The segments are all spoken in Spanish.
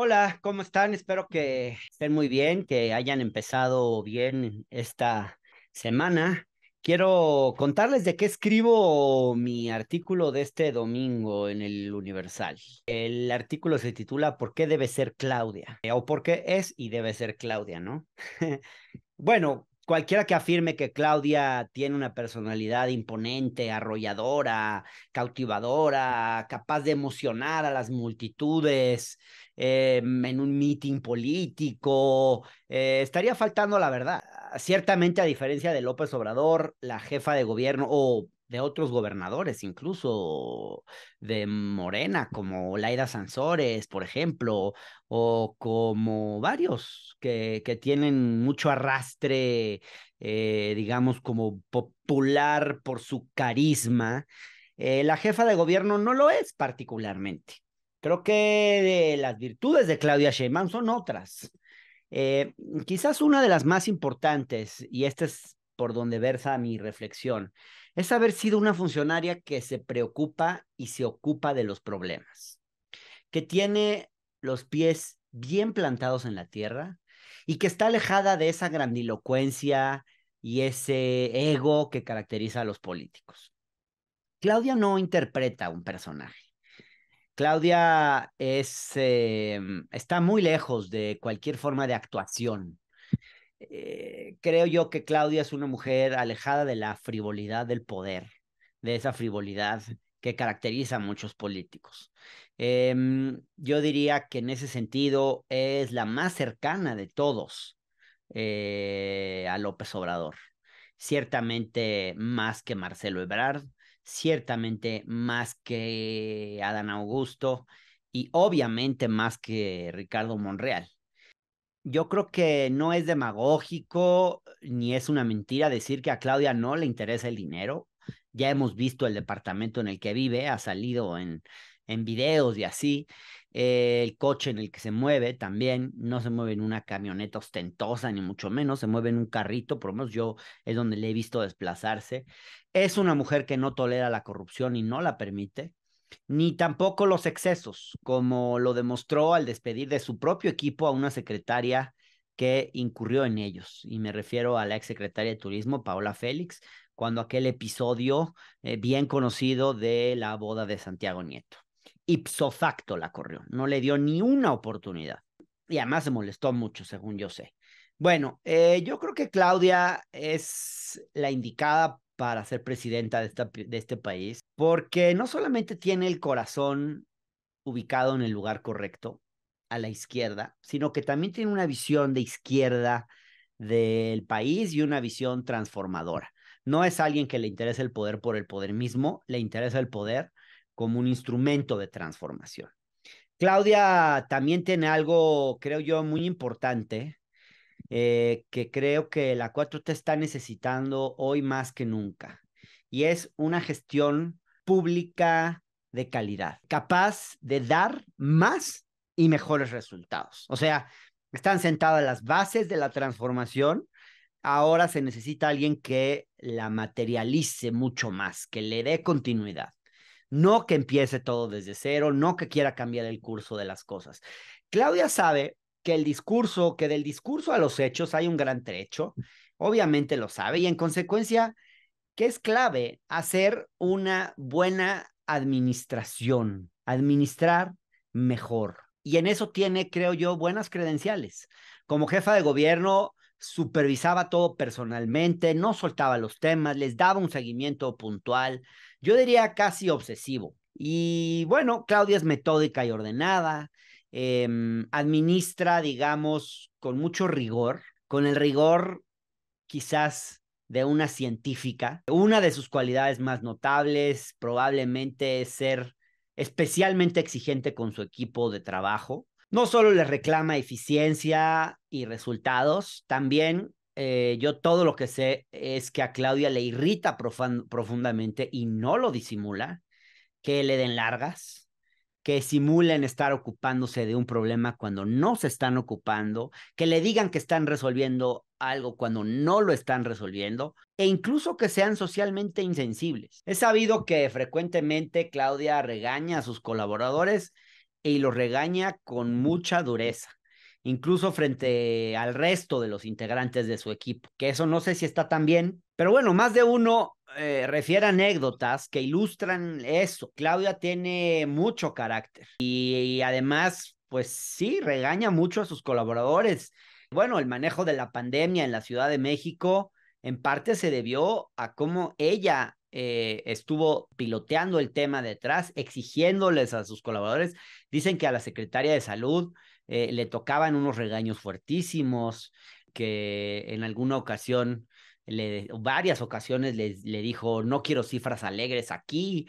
Hola, ¿cómo están? Espero que estén muy bien, que hayan empezado bien esta semana. Quiero contarles de qué escribo mi artículo de este domingo en el Universal. El artículo se titula ¿Por qué debe ser Claudia? Eh, o por qué es y debe ser Claudia, ¿no? bueno, cualquiera que afirme que Claudia tiene una personalidad imponente, arrolladora, cautivadora, capaz de emocionar a las multitudes, eh, en un meeting político, eh, estaría faltando la verdad. Ciertamente, a diferencia de López Obrador, la jefa de gobierno o de otros gobernadores, incluso de Morena, como Laida Sansores, por ejemplo, o como varios que, tienen mucho arrastre, eh, digamos, como popular por su carisma. la jefa de gobierno no lo es particularmente. Creo que las virtudes de Claudia Sheinbaum son otras. Eh, quizás una de las más importantes, y esta es por donde versa mi reflexión, es haber sido una funcionaria que se preocupa y se ocupa de los problemas, que tiene los pies bien plantados en la tierra y que está alejada de esa grandilocuencia y ese ego que caracteriza a los políticos. Claudia no interpreta un personaje. Claudia es, eh, está muy lejos de cualquier forma de actuación. Eh, creo yo que Claudia es una mujer alejada de la frivolidad del poder, de esa frivolidad que caracteriza a muchos políticos. Em, yo diría que en ese sentido es la más cercana de todos eh, a López Obrador, ciertamente más que Marcelo Ebrard, ciertamente más que Adán Augusto y obviamente más que Ricardo Monreal. Yo creo que no es demagógico ni es una mentira decir que a Claudia no le interesa el dinero. Ya hemos visto el departamento en el que vive, ha salido en, en videos y así. Eh, el coche en el que se mueve también no se mueve en una camioneta ostentosa, ni mucho menos, se mueve en un carrito, por lo menos yo es donde le he visto desplazarse. Es una mujer que no tolera la corrupción y no la permite, ni tampoco los excesos, como lo demostró al despedir de su propio equipo a una secretaria que incurrió en ellos. Y me refiero a la ex secretaria de Turismo, Paola Félix, cuando aquel episodio eh, bien conocido de la boda de Santiago Nieto ipso facto la corrió, no le dio ni una oportunidad. Y además se molestó mucho, según yo sé. Bueno, eh, yo creo que Claudia es la indicada para ser presidenta de, esta, de este país, porque no solamente tiene el corazón ubicado en el lugar correcto, a la izquierda, sino que también tiene una visión de izquierda del país y una visión transformadora. No es alguien que le interesa el poder por el poder mismo, le interesa el poder como un instrumento de transformación. Claudia también tiene algo, creo yo, muy importante, eh, que creo que la 4T está necesitando hoy más que nunca, y es una gestión pública de calidad, capaz de dar más y mejores resultados. O sea, están sentadas las bases de la transformación, ahora se necesita alguien que la materialice mucho más, que le dé continuidad no que empiece todo desde cero, no que quiera cambiar el curso de las cosas. Claudia sabe que el discurso, que del discurso a los hechos hay un gran trecho, obviamente lo sabe, y en consecuencia, que es clave hacer una buena administración, administrar mejor. Y en eso tiene, creo yo, buenas credenciales. Como jefa de gobierno, supervisaba todo personalmente, no soltaba los temas, les daba un seguimiento puntual, yo diría casi obsesivo. Y bueno, Claudia es metódica y ordenada, em, administra, digamos, con mucho rigor, con el rigor quizás de una científica. Una de sus cualidades más notables probablemente es ser especialmente exigente con su equipo de trabajo. No solo le reclama eficiencia y resultados, también eh, yo todo lo que sé es que a Claudia le irrita profundamente y no lo disimula, que le den largas, que simulen estar ocupándose de un problema cuando no se están ocupando, que le digan que están resolviendo algo cuando no lo están resolviendo e incluso que sean socialmente insensibles. Es sabido que frecuentemente Claudia regaña a sus colaboradores y los regaña con mucha dureza incluso frente al resto de los integrantes de su equipo, que eso no sé si está tan bien, pero bueno, más de uno eh, refiere anécdotas que ilustran eso. Claudia tiene mucho carácter y, además, pues sí, regaña mucho a sus colaboradores. Bueno, el manejo de la pandemia en la Ciudad de México en parte se debió a cómo ella eh, estuvo piloteando el tema detrás, exigiéndoles a sus colaboradores. Dicen que a la secretaria de salud eh, le tocaban unos regaños fuertísimos, que en alguna ocasión, varias ocasiones le, le dijo, no quiero cifras alegres aquí,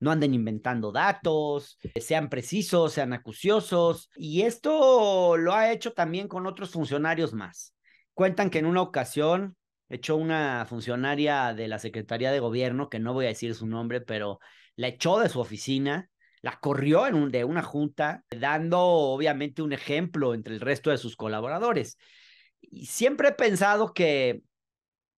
no anden inventando datos, eh, sean precisos, sean acuciosos. Y esto lo ha hecho también con otros funcionarios más. Cuentan que en una ocasión echó una funcionaria de la Secretaría de Gobierno, que no voy a decir su nombre, pero la echó de su oficina la corrió en un, de una junta, dando obviamente un ejemplo entre el resto de sus colaboradores. Y siempre he pensado que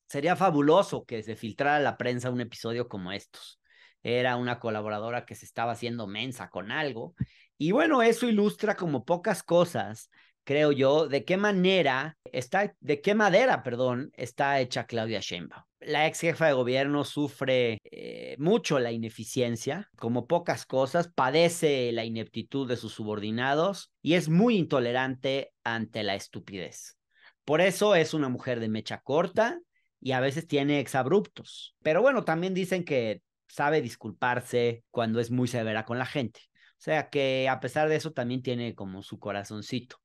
sería fabuloso que se filtrara a la prensa un episodio como estos. Era una colaboradora que se estaba haciendo mensa con algo. Y bueno, eso ilustra como pocas cosas creo yo, de qué manera está, de qué madera, perdón, está hecha Claudia Sheinbaum. La ex jefa de gobierno sufre eh, mucho la ineficiencia, como pocas cosas, padece la ineptitud de sus subordinados y es muy intolerante ante la estupidez. Por eso es una mujer de mecha corta y a veces tiene exabruptos. Pero bueno, también dicen que sabe disculparse cuando es muy severa con la gente. O sea que a pesar de eso también tiene como su corazoncito.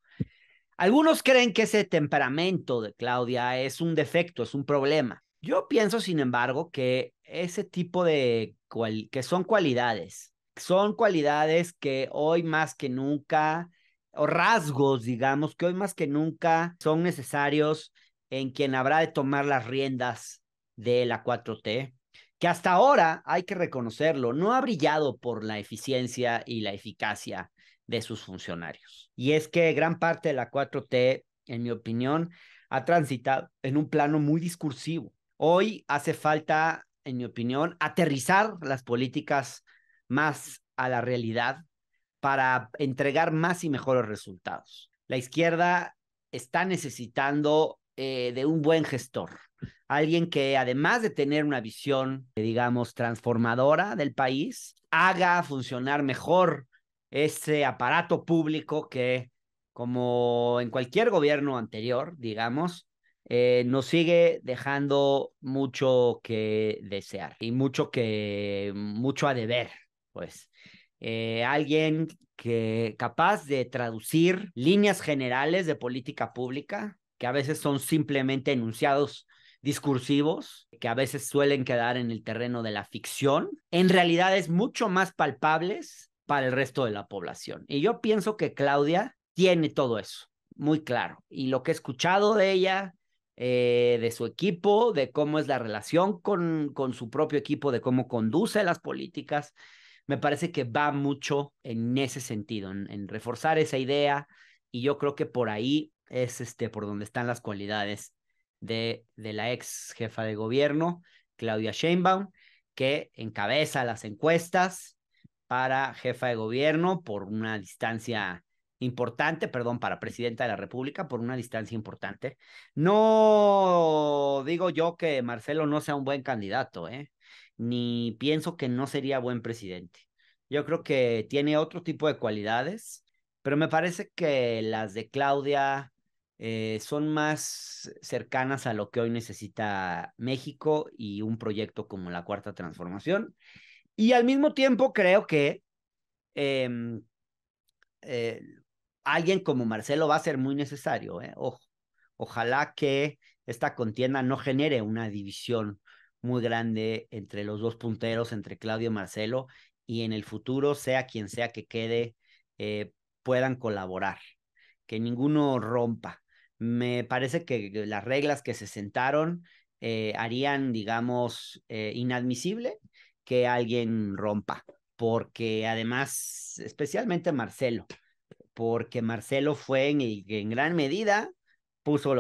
Algunos creen que ese temperamento de Claudia es un defecto, es un problema. Yo pienso, sin embargo, que ese tipo de que son cualidades, son cualidades que hoy más que nunca, o rasgos, digamos, que hoy más que nunca son necesarios en quien habrá de tomar las riendas de la 4T, que hasta ahora, hay que reconocerlo, no ha brillado por la eficiencia y la eficacia de sus funcionarios. Y es que gran parte de la 4T, en mi opinión, ha transitado en un plano muy discursivo. Hoy hace falta, en mi opinión, aterrizar las políticas más a la realidad para entregar más y mejores resultados. La izquierda está necesitando eh, de un buen gestor, alguien que además de tener una visión, digamos, transformadora del país, haga funcionar mejor ese aparato público que, como en cualquier gobierno anterior, digamos, eh, nos sigue dejando mucho que desear y mucho que, mucho a deber, pues. Eh, alguien que capaz de traducir líneas generales de política pública, que a veces son simplemente enunciados discursivos, que a veces suelen quedar en el terreno de la ficción, en realidad es mucho más palpables para el resto de la población. Y yo pienso que Claudia tiene todo eso muy claro. Y lo que he escuchado de ella, eh, de su equipo, de cómo es la relación con, con su propio equipo, de cómo conduce las políticas, me parece que va mucho en ese sentido, en, reforzar esa idea. Y yo creo que por ahí es este, por donde están las cualidades de, de la ex jefa de gobierno, Claudia Sheinbaum, que encabeza las encuestas, para jefa de gobierno por una distancia importante, perdón, para presidenta de la República por una distancia importante. No digo yo que Marcelo no sea un buen candidato, ¿eh? ni pienso que no sería buen presidente. Yo creo que tiene otro tipo de cualidades, pero me parece que las de Claudia eh, son más cercanas a lo que hoy necesita México y un proyecto como la Cuarta Transformación. Y al mismo tiempo creo que em, eh, alguien como Marcelo va a ser muy necesario. ¿eh? ojalá que esta contienda no genere una división muy grande entre los dos punteros, entre Claudio y Marcelo, y en el futuro, sea quien sea que quede, eh, puedan colaborar, que ninguno rompa. Me parece que las reglas que se sentaron harían, digamos, inadmisible que alguien rompa, porque además, especialmente Marcelo, porque Marcelo fue en, en gran medida, puso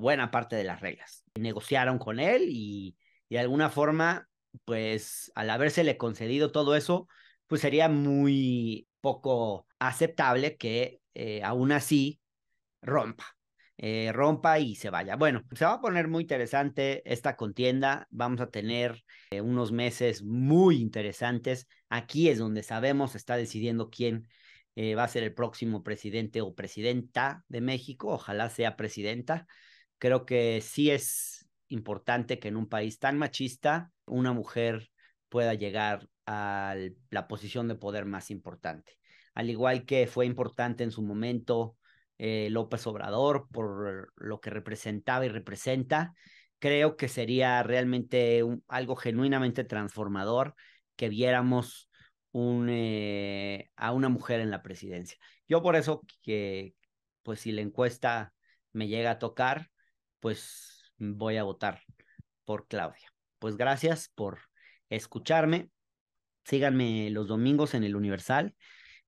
buena parte de las reglas. Negociaron con él y, de alguna forma, pues al habérsele concedido todo eso, pues sería muy poco aceptable que eh, aún así rompa. Eh, rompa y se vaya. Bueno, se va a poner muy interesante esta contienda. Vamos a tener eh, unos meses muy interesantes. Aquí es donde sabemos, está decidiendo quién eh, va a ser el próximo presidente o presidenta de México. Ojalá sea presidenta. Creo que sí es importante que en un país tan machista una mujer pueda llegar a la posición de poder más importante. Al igual que fue importante en su momento eh, López Obrador por lo que representaba y representa. Creo que sería realmente algo genuinamente transformador que viéramos un, eh, a una mujer en la presidencia. Yo por eso que, pues si la encuesta me llega a tocar, pues voy a votar por Claudia. Pues gracias por escucharme. Síganme los domingos en el Universal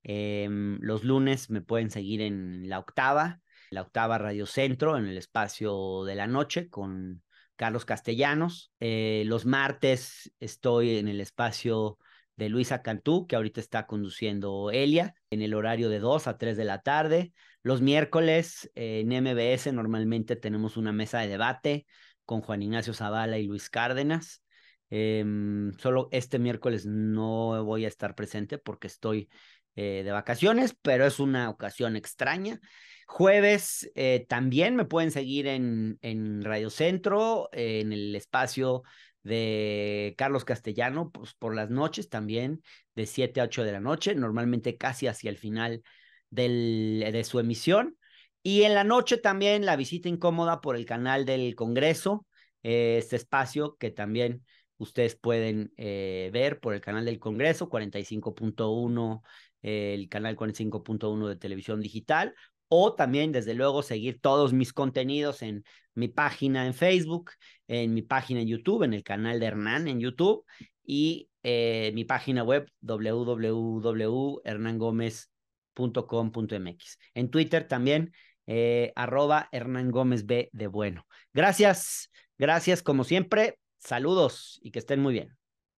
Em, los lunes me pueden seguir en La Octava, La Octava Radio Centro, en el espacio de la noche con Carlos Castellanos. Eh, los martes estoy en el espacio de Luisa Cantú, que ahorita está conduciendo Elia, en el horario de 2 a 3 de la tarde. Los miércoles eh, en MBS normalmente tenemos una mesa de debate con Juan Ignacio Zavala y Luis Cárdenas. Em, solo este miércoles no voy a estar presente porque estoy eh, de vacaciones, pero es una ocasión extraña. Jueves eh, también me pueden seguir en, en Radio Centro, en el espacio de Carlos Castellano, pues por las noches también, de 7 a 8 de la noche, normalmente casi hacia el final del, de su emisión. Y en la noche también la visita incómoda por el canal del Congreso, eh, este espacio que también ustedes pueden ver por el canal del Congreso, 45.1 el canal 5.1 de televisión digital, o también, desde luego, seguir todos mis contenidos en mi página en Facebook, en mi página en YouTube, en el canal de Hernán en YouTube y eh, mi página web www.hernangomez.com.mx. En Twitter también, eh, arroba Hernán Gómez B de Bueno. Gracias, gracias como siempre, saludos y que estén muy bien.